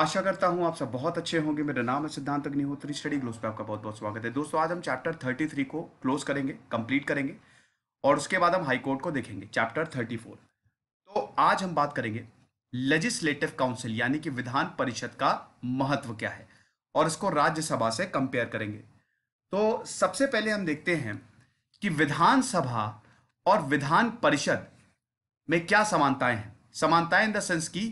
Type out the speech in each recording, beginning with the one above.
आशा करता हूं आप सब बहुत अच्छे होंगे मेरा नाम है सिद्धांत अग्निहोत्री स्टडी ग्लोस पे आपका बहुत बहुत स्वागत है दोस्तों आज हम चैप्टर 33 को क्लोज करेंगे कंप्लीट करेंगे और उसके बाद हम हाई कोर्ट को देखेंगे चैप्टर 34 तो आज हम बात करेंगे लेजिस्लेटिव काउंसिल यानी कि विधान परिषद का महत्व क्या है और इसको राज्यसभा से कंपेयर करेंगे तो सबसे पहले हम देखते हैं कि विधानसभा और विधान परिषद में क्या समानताएं हैं समानताएं इन द सेंस की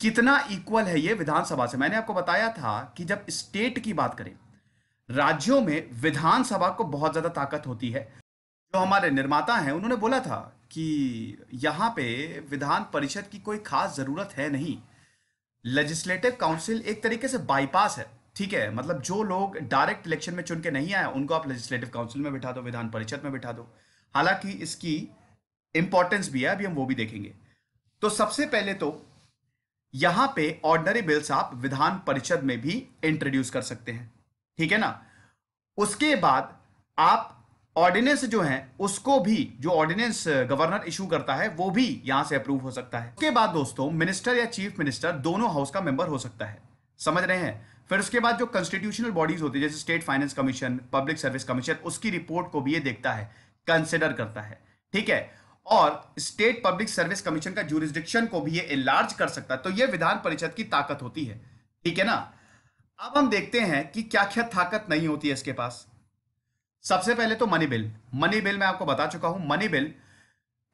कितना इक्वल है ये विधानसभा से मैंने आपको बताया था कि जब स्टेट की बात करें राज्यों में विधानसभा को बहुत ज्यादा ताकत होती है जो हमारे निर्माता हैं उन्होंने बोला था कि यहाँ पे विधान परिषद की कोई खास जरूरत है नहीं लेजिस्लेटिव काउंसिल एक तरीके से बाईपास है ठीक है मतलब जो लोग डायरेक्ट इलेक्शन में चुन के नहीं आए उनको आप लेजिस्लेटिव काउंसिल में बिठा दो विधान परिषद में बिठा दो हालांकि इसकी इंपॉर्टेंस भी है अभी हम वो भी देखेंगे तो सबसे पहले तो यहां पे ऑर्डनरी बिल्स आप विधान परिषद में भी इंट्रोड्यूस कर सकते हैं ठीक है ना उसके बाद आप ऑर्डिनेंस जो है उसको भी जो ऑर्डिनेंस गवर्नर इशू करता है वो भी यहां से अप्रूव हो सकता है उसके बाद दोस्तों मिनिस्टर या चीफ मिनिस्टर दोनों हाउस का मेंबर हो सकता है समझ रहे हैं फिर उसके बाद जो कॉन्स्टिट्यूशनल बॉडीज होती है जैसे state finance commission public service commission उसकी रिपोर्ट को भी ये देखता है कंसिडर करता है ठीक है और स्टेट पब्लिक सर्विस कमीशन का जूरिस्डिक्शन को भी ये एनलार्ज कर सकता है तो ये विधान परिषद की ताकत होती है ठीक है ना अब हम देखते हैं कि क्या क्या ताकत नहीं होती है इसके पास सबसे पहले तो मनी बिल मनी बिल मैं आपको बता चुका हूं मनी बिल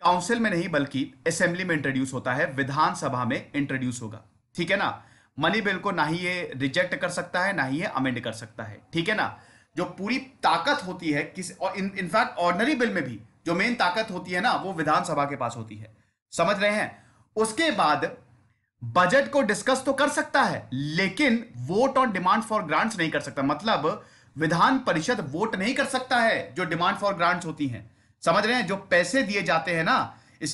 काउंसिल में नहीं बल्कि असेंबली में इंट्रोड्यूस होता है विधानसभा में इंट्रोड्यूस होगा ठीक है ना मनी बिल को ना ही ये रिजेक्ट कर सकता है ना ही ये अमेंड कर सकता है ठीक है ना जो पूरी ताकत होती है किस और इनफैक्ट ऑर्डनरी बिल में भी जो मेन ताकत होती है ना वो विधानसभा के पास होती है समझ रहे हैं उसके बाद बजट को डिस्कस तो कर सकता है लेकिन vote on demand for grants नहीं कर सकता मतलब विधान परिषद वोट नहीं कर सकता है जो डिमांड फॉर ग्रांट्स होती हैं समझ रहे हैं जो पैसे दिए जाते हैं ना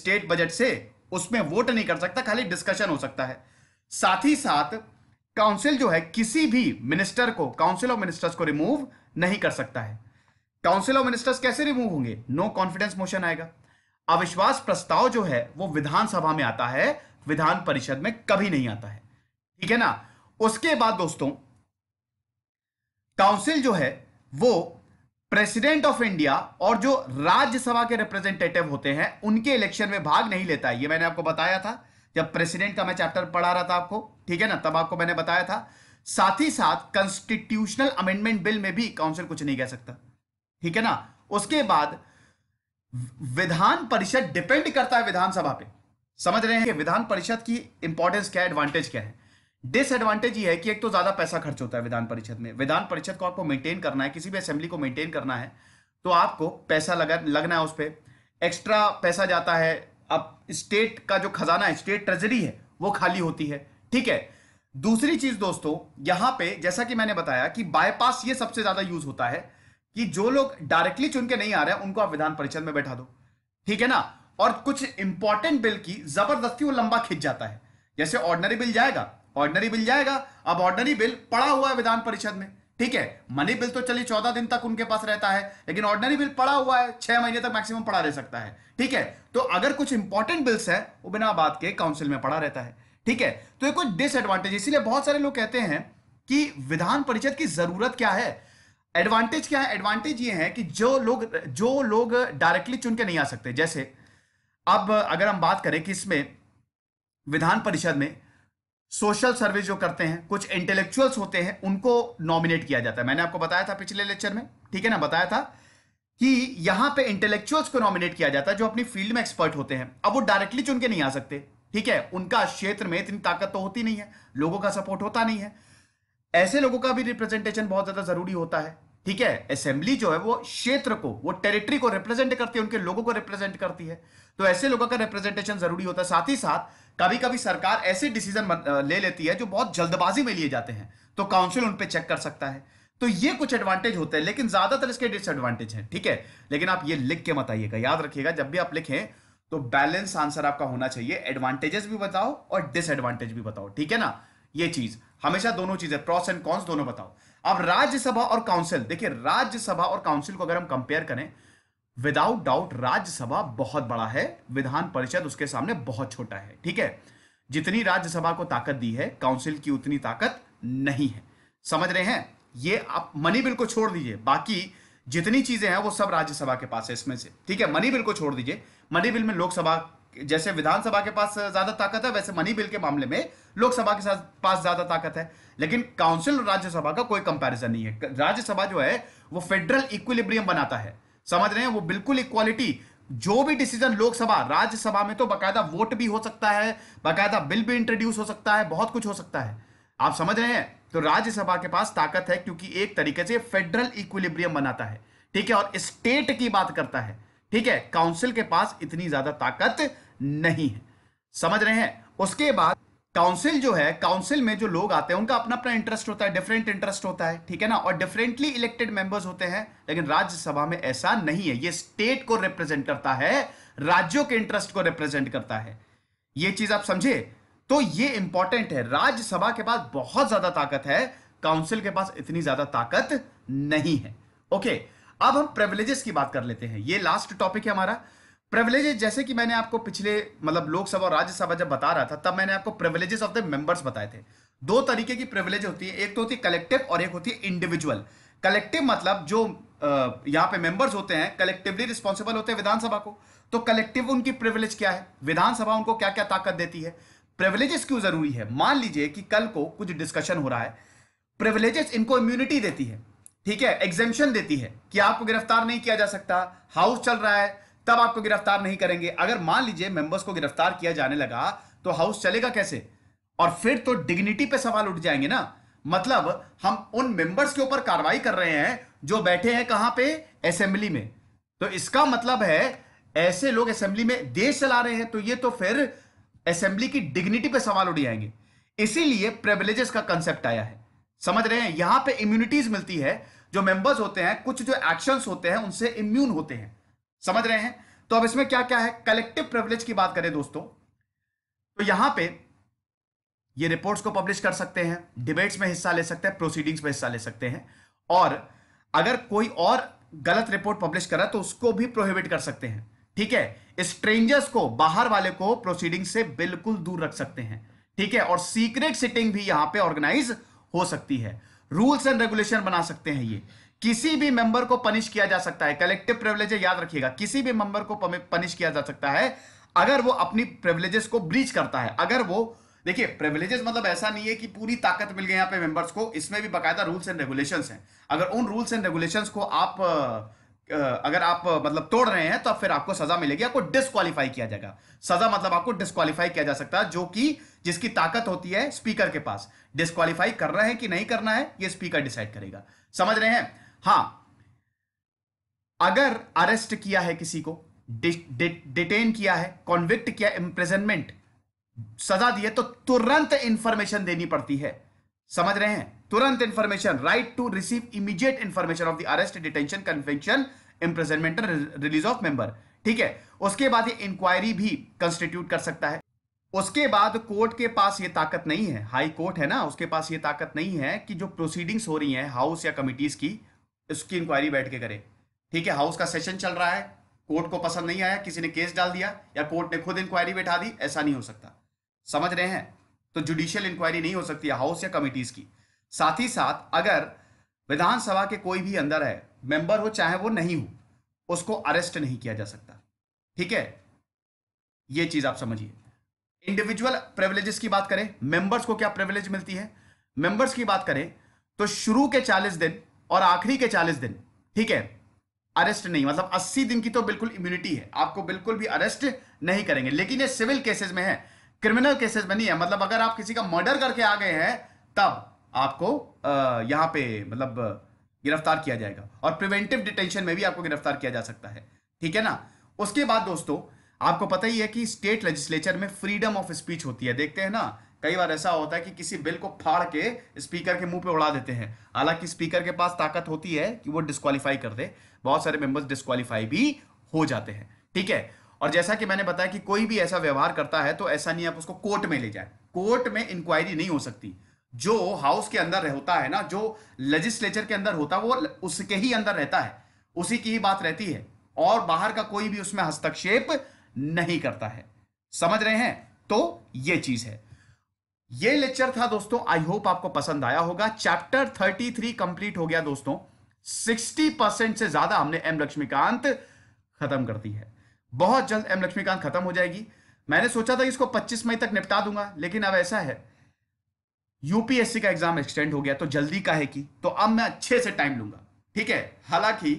स्टेट बजट से उसमें वोट नहीं कर सकता खाली डिस्कशन हो सकता है साथ ही साथ काउंसिल जो है किसी भी मिनिस्टर को काउंसिल ऑफ मिनिस्टर्स को रिमूव नहीं कर सकता है काउंसिल ऑफ मिनिस्टर्स कैसे रिमूव होंगे नो कॉन्फिडेंस मोशन आएगा अविश्वास प्रस्ताव जो है वो विधानसभा में आता है विधान परिषद में कभी नहीं आता है ठीक है ना उसके बाद दोस्तों काउंसिल जो है वो प्रेसिडेंट ऑफ इंडिया और जो राज्यसभा के रिप्रेजेंटेटिव होते हैं उनके इलेक्शन में भाग नहीं लेता है ये मैंने आपको बताया था जब प्रेसिडेंट का मैं चैप्टर पढ़ा रहा था आपको ठीक है ना तब आपको मैंने बताया था साथ ही साथ कॉन्स्टिट्यूशनल अमेंडमेंट बिल में भी काउंसिल कुछ नहीं कह सकता ठीक है ना उसके बाद विधान परिषद डिपेंड करता है विधानसभा पे समझ रहे हैं कि विधान परिषद की इंपॉर्टेंस क्या एडवांटेज क्या है डिसएडवांटेज ये है कि एक तो ज्यादा पैसा खर्च होता है विधान परिषद में विधान परिषद को आपको मेंटेन करना है किसी भी असेंबली को मेंटेन करना है तो आपको पैसा लगा लगना है उस पर एक्स्ट्रा पैसा जाता है अब स्टेट का जो खजाना है स्टेट ट्रेजरी है वो खाली होती है ठीक है दूसरी चीज दोस्तों यहां पे जैसा कि मैंने बताया कि बायपास ये सबसे ज्यादा यूज होता है कि जो लोग डायरेक्टली चुन के नहीं आ रहे हैं उनको आप विधान परिषद में बैठा दो ठीक है ना और कुछ इंपॉर्टेंट बिल की जबरदस्ती वो लंबा खिंच जाता है जैसे ऑर्डनरी बिल जाएगा ऑर्डनरी बिल जाएगा अब ऑर्डनरी बिल पड़ा हुआ है विधान परिषद में ठीक है मनी बिल तो चलिए चौदह दिन तक उनके पास रहता है लेकिन ऑर्डनरी बिल पड़ा हुआ है छह महीने तक मैक्सिमम पड़ा रह सकता है ठीक है तो अगर कुछ इंपॉर्टेंट बिल्स है वो बिना बात के काउंसिल में पड़ा रहता है ठीक है तो ये कुछ डिसएडवांटेज इसीलिए बहुत सारे लोग कहते हैं कि विधान परिषद की जरूरत क्या है एडवांटेज क्या है एडवांटेज ये है कि जो लोग जो लोग डायरेक्टली चुन के नहीं आ सकते जैसे अब अगर हम बात करें कि इसमें विधान परिषद में सोशल सर्विस जो करते हैं कुछ इंटेलेक्चुअल्स होते हैं उनको नॉमिनेट किया जाता है मैंने आपको बताया था पिछले लेक्चर में ठीक है ना बताया था कि यहां पे इंटेलेक्चुअल्स को नॉमिनेट किया जाता है जो अपनी फील्ड में एक्सपर्ट होते हैं अब वो डायरेक्टली चुन के नहीं आ सकते ठीक है उनका क्षेत्र में इतनी ताकत तो होती नहीं है लोगों का सपोर्ट होता नहीं है ऐसे लोगों का भी रिप्रेजेंटेशन बहुत ज्यादा जरूरी होता है ठीक है असेंबली जो है वो क्षेत्र को वो टेरिटरी को रिप्रेजेंट करती है उनके लोगों को रिप्रेजेंट करती है तो ऐसे लोगों का रिप्रेजेंटेशन जरूरी होता है साथ ही साथ कभी कभी सरकार ऐसे डिसीजन ले लेती है जो बहुत जल्दबाजी में लिए जाते हैं तो काउंसिल उन पर चेक कर सकता है तो ये कुछ एडवांटेज होते हैं लेकिन ज्यादातर इसके डिसएडवांटेज हैं ठीक है लेकिन आप ये लिख के मत आइएगा याद रखिएगा जब भी आप लिखें तो बैलेंस आंसर आपका होना चाहिए एडवांटेजेस भी बताओ और डिसएडवांटेज भी बताओ ठीक है ना ये चीज हमेशा दोनों चीजें प्रॉस एंड कॉन्स दोनों बताओ अब राज्यसभा और काउंसिल देखिए राज्यसभा और काउंसिल को अगर हम कंपेयर करें विदाउट डाउट राज्यसभा बहुत बड़ा है विधान परिषद उसके सामने बहुत छोटा है ठीक है जितनी राज्यसभा को ताकत दी है काउंसिल की उतनी ताकत नहीं है समझ रहे हैं ये आप मनी बिल को छोड़ दीजिए बाकी जितनी चीजें हैं वो सब राज्यसभा के पास है इसमें से ठीक है मनी बिल को छोड़ दीजिए मनी बिल में लोकसभा जैसे विधानसभा के पास ज्यादा ताकत है वैसे मनी बिल के मामले में लोकसभा के साथ पास ज्यादा ताकत है लेकिन काउंसिल और राज्यसभा का कोई कंपैरिजन नहीं है राज्यसभा जो है वो फेडरल इक्विलिब्रियम बनाता है समझ रहे हैं वो बिल्कुल इक्वालिटी जो भी डिसीजन लोकसभा राज्यसभा में तो बाकायदा वोट भी हो सकता है बाकायदा बिल भी इंट्रोड्यूस हो सकता है बहुत कुछ हो सकता है आप समझ रहे हैं तो राज्यसभा के पास ताकत है क्योंकि एक तरीके से फेडरल इक्विलिब्रियम बनाता है ठीक है और स्टेट की बात करता है ठीक है काउंसिल के पास इतनी ज्यादा ताकत नहीं है समझ रहे हैं उसके बाद काउंसिल जो है काउंसिल में जो लोग आते हैं उनका अपना अपना इंटरेस्ट होता है डिफरेंट इंटरेस्ट होता है ठीक है ना और डिफरेंटली इलेक्टेड मेंबर्स होते हैं लेकिन राज्यसभा में ऐसा नहीं है ये स्टेट को रिप्रेजेंट करता है राज्यों के इंटरेस्ट को रिप्रेजेंट करता है ये चीज आप समझे तो ये इंपॉर्टेंट है राज्यसभा के पास बहुत ज्यादा ताकत है काउंसिल के पास इतनी ज्यादा ताकत नहीं है ओके okay. अब हम प्रेवलेजेस की बात कर लेते हैं ये लास्ट टॉपिक है हमारा प्रेवलेजेस जैसे कि मैंने आपको पिछले मतलब लोकसभा और राज्यसभा जब बता रहा था तब मैंने आपको प्रेवलेजेस ऑफ द मेंबर्स बताए थे दो तरीके की प्रिविलेज होती है एक तो होती है कलेक्टिव और एक होती है इंडिविजुअल कलेक्टिव मतलब जो यहाँ पे मेंबर्स होते हैं कलेक्टिवली रिस्पॉन्सिबल होते हैं विधानसभा को तो कलेक्टिव उनकी प्रिवलेज क्या है विधानसभा उनको क्या क्या ताकत देती है प्रेवलेजेस क्यों जरूरी है मान लीजिए कि कल को कुछ डिस्कशन हो रहा है प्रेवलेजेस इनको इम्यूनिटी देती है ठीक है एग्जेपन देती है कि आपको गिरफ्तार नहीं किया जा सकता हाउस चल रहा है तब आपको गिरफ्तार नहीं करेंगे अगर मान लीजिए मेंबर्स को गिरफ्तार किया जाने लगा तो हाउस चलेगा कैसे और फिर तो डिग्निटी पे सवाल उठ जाएंगे ना मतलब हम उन मेंबर्स के ऊपर कार्रवाई कर रहे हैं जो बैठे हैं कहां पे असेंबली में तो इसका मतलब है ऐसे लोग असेंबली में देश चला रहे हैं तो ये तो फिर असेंबली की डिग्निटी पे सवाल उठ जाएंगे इसीलिए प्रेवलेजेस का कंसेप्ट आया है समझ रहे हैं यहां पे इम्यूनिटीज मिलती है जो मेंबर्स होते हैं कुछ जो एक्शंस होते हैं उनसे इम्यून होते हैं समझ रहे हैं तो अब इसमें क्या क्या है कलेक्टिव प्रिवलेज की बात करें दोस्तों तो यहां पे ये रिपोर्ट्स को पब्लिश कर सकते हैं डिबेट्स में हिस्सा ले सकते हैं प्रोसीडिंग्स में हिस्सा ले सकते हैं और अगर कोई और गलत रिपोर्ट पब्लिश करा तो उसको भी प्रोहिबिट कर सकते हैं ठीक है स्ट्रेंजर्स को बाहर वाले को प्रोसीडिंग से बिल्कुल दूर रख सकते हैं ठीक है और सीक्रेट सिटिंग भी यहां पे ऑर्गेनाइज हो सकती है रूल्स एंड रेगुलेशन बना सकते हैं ये किसी भी मेंबर को पनिश किया जा सकता है कलेक्टिव प्रिवलेज याद रखिएगा किसी भी मेंबर को पनिश किया जा सकता है अगर वो अपनी प्रिवलेजेस को ब्रीच करता है अगर वो देखिए प्रिवलेजेस मतलब ऐसा नहीं है कि पूरी ताकत मिल गई यहां पे मेंबर्स को इसमें भी बकायदा रूल्स एंड रेगुलेशंस हैं अगर उन रूल्स एंड रेगुलेशंस को आप अगर आप मतलब तोड़ रहे हैं तो फिर आपको सजा मिलेगी आपको डिस्कालीफाई किया जाएगा सजा मतलब आपको डिस्कालीफाई किया जा सकता है जो कि जिसकी ताकत होती है स्पीकर के पास डिस्कालीफाई करना है कि नहीं करना है ये स्पीकर डिसाइड करेगा समझ रहे हैं हाँ अगर अरेस्ट किया है किसी को डिटेन किया है कॉन्विक्ट किया इंप्रेजनमेंट सजा दी है तो तुरंत इंफॉर्मेशन देनी पड़ती है समझ रहे हैं तुरंत information right to receive immediate information of the arrest detention conviction imprisonment release of member ठीक है उसके बाद ये इंक्वायरी भी कंस्टिट्यूट कर सकता है उसके बाद कोर्ट के पास ये ताकत नहीं है हाई कोर्ट है ना उसके पास ये ताकत नहीं है कि जो प्रोसीडिंग्स हो रही हैं हाउस या कमिटीज की उसकी इंक्वायरी बैठ के करे ठीक है हाउस का सेशन चल रहा है कोर्ट को पसंद नहीं आया किसी ने केस डाल दिया या कोर्ट ने खुद इंक्वायरी बैठा दी ऐसा नहीं हो सकता समझ रहे हैं तो जुडिशियल इंक्वायरी नहीं हो सकती हाउस या कमिटीज की साथ ही साथ अगर विधानसभा के कोई भी अंदर है मेंबर हो चाहे वो नहीं हो उसको अरेस्ट नहीं किया जा सकता ठीक है ये चीज आप समझिए इंडिविजुअल प्रिविलेजेस की बात करें मेंबर्स को क्या प्रिविलेज मिलती है मेंबर्स की बात करें तो शुरू के 40 दिन और आखिरी के 40 दिन ठीक है अरेस्ट नहीं मतलब 80 दिन की तो बिल्कुल इम्यूनिटी है आपको बिल्कुल भी अरेस्ट नहीं करेंगे लेकिन ये सिविल केसेस में है क्रिमिनल केसेस में नहीं है मतलब अगर आप किसी का मर्डर करके आ गए हैं तब आपको यहाँ पे मतलब गिरफ्तार किया जाएगा और प्रिवेंटिव डिटेंशन में भी आपको गिरफ्तार किया जा सकता है ठीक है ना उसके बाद दोस्तों आपको पता ही है कि स्टेट लेजिस्लेचर में फ्रीडम ऑफ स्पीच होती है देखते हैं ना कई बार ऐसा होता है कि किसी बिल को फाड़ के स्पीकर के मुंह पे उड़ा देते हैं हालांकि स्पीकर के पास ताकत होती है कि वो डिस्कालीफाई कर दे बहुत सारे मेंबर्स डिस्कालीफाई भी हो जाते हैं ठीक है और जैसा कि मैंने बताया कि कोई भी ऐसा व्यवहार करता है तो ऐसा नहीं आप उसको कोर्ट में ले जाए कोर्ट में इंक्वायरी नहीं हो सकती जो हाउस के अंदर होता है ना जो लेजिस्लेचर के अंदर होता है वो उसके ही अंदर रहता है उसी की ही बात रहती है और बाहर का कोई भी उसमें हस्तक्षेप नहीं करता है समझ रहे हैं तो ये चीज है ये लेक्चर था दोस्तों आई होप आपको पसंद आया होगा चैप्टर 33 कंप्लीट हो गया दोस्तों 60 परसेंट से ज्यादा हमने एम लक्ष्मीकांत खत्म कर दी है बहुत जल्द एम लक्ष्मीकांत खत्म हो जाएगी मैंने सोचा था इसको 25 मई तक निपटा दूंगा लेकिन अब ऐसा है यूपीएससी का एग्जाम एक्सटेंड हो गया तो जल्दी का है कि तो अब मैं अच्छे से टाइम लूंगा ठीक है हालांकि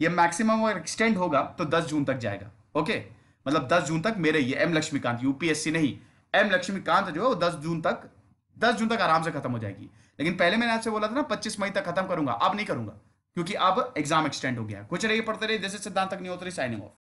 ये मैक्सिमम अगर एक्सटेंड होगा तो 10 जून तक जाएगा ओके मतलब 10 जून तक मेरे ये एम लक्ष्मीकांत यूपीएससी नहीं एम लक्ष्मीकांत जो है वो दस जून तक दस जून तक आराम से खत्म हो जाएगी लेकिन पहले मैंने आपसे बोला था ना पच्चीस मई तक खत्म करूंगा अब नहीं करूंगा क्योंकि अब एग्जाम एक्सटेंड हो गया कुछ रहिए पढ़ते रहिए जैसे सिद्धांत तक नहीं होते साइनिंग ऑफ